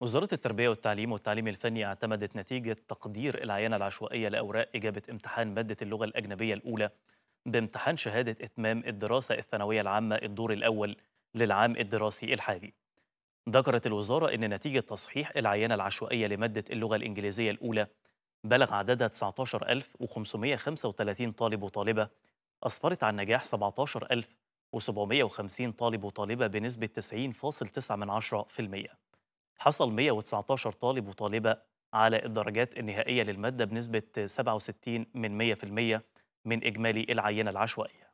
وزارة التربية والتعليم والتعليم الفني اعتمدت نتيجة تقدير العينة العشوائية لأوراق إجابة امتحان مادة اللغة الأجنبية الأولى بامتحان شهادة إتمام الدراسة الثانوية العامة الدور الأول للعام الدراسي الحالي. ذكرت الوزارة أن نتيجة تصحيح العينة العشوائية لمادة اللغة الإنجليزية الأولى بلغ عددها 19535 طالب وطالبة أسفرت عن نجاح 17750 طالب وطالبة بنسبة 90.9% حصل 119 طالب وطالبة على الدرجات النهائية للمادة بنسبة 67 من 100% من إجمالي العينة العشوائية